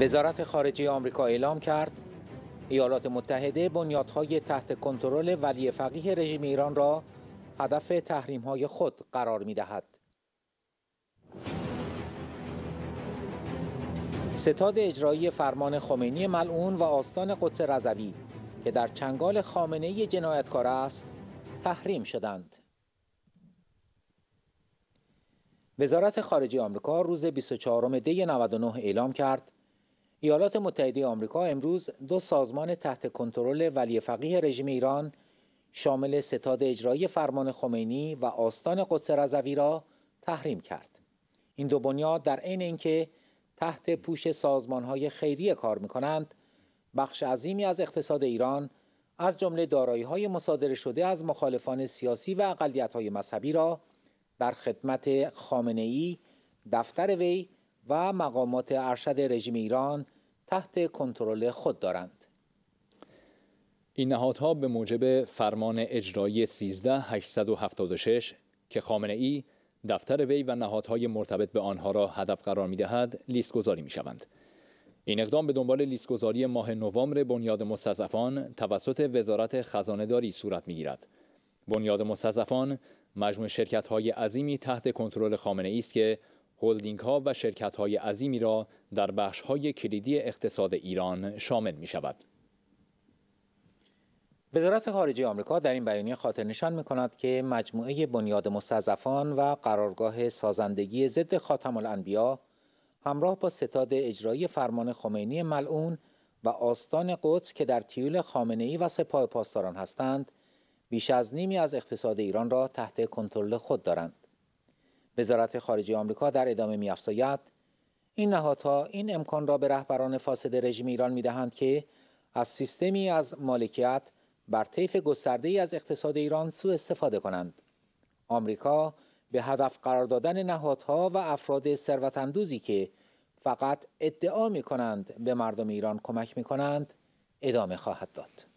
وزارت خارجه آمریکا اعلام کرد ایالات متحده بنیادهای تحت کنترل ولی فقیه رژیم ایران را هدف تحریم‌های خود قرار دهد ستاد اجرایی فرمان خمینی ملعون و آستان قدس رضوی که در چنگال خامنه جنایتکار است تحریم شدند. وزارت خارجه آمریکا روز 24 دی 99 اعلام کرد ایالات متحده آمریکا امروز دو سازمان تحت کنترل ولی فقیه رژیم ایران شامل ستاد اجرایی فرمان خمینی و آستان قدس رضوی را تحریم کرد. این دو بنیاد در عین اینکه تحت پوش سازمانهای خیریه کار می بخش عظیمی از اقتصاد ایران از جمله دارایی‌های مصادره شده از مخالفان سیاسی و اقلیت‌های مذهبی را در خدمت خامنه‌ای، دفتر وی و مقامات ارشد رژیم ایران تحت کنترل خود دارند. این نهادها به موجب فرمان اجرایی 13876 که خامنه ای دفتر وی و نهادهای مرتبط به آنها را هدف قرار می دهد لیست گذاری می شوند. این اقدام به دنبال لیستگذاری ماه نوامبر بنیاد مستضعفان توسط وزارت خزانه داری صورت می گیرد. بنیاد مستضعفان مجموع شرکت های عظیمی تحت کنترل خامنه ای است که هلدینگ ها و شرکت های عظیمی را در بخش های کلیدی اقتصاد ایران شامل می شود. وزارت خارجه آمریکا در این بیانیه خاطر نشان می کند که مجموعه بنیاد مستضعفان و قرارگاه سازندگی ضد خاتم الانبیا همراه با ستاد اجرایی فرمان خمینی ملعون و آستان قدس که در تیول خامنه ای و سپاه پاسداران هستند بیش از نیمی از اقتصاد ایران را تحت کنترل خود دارند وزارت خارجه آمریکا در ادامه میافزاید این نهادها این امکان را به رهبران فاسد رژیم ایران میدهند که از سیستمی از مالکیت بر طیف گسترده ای از اقتصاد ایران سوء استفاده کنند آمریکا به هدف قرار دادن نهادها و افراد ثروتاندوزی که فقط ادعا می کنند به مردم ایران کمک می کنند ادامه خواهد داد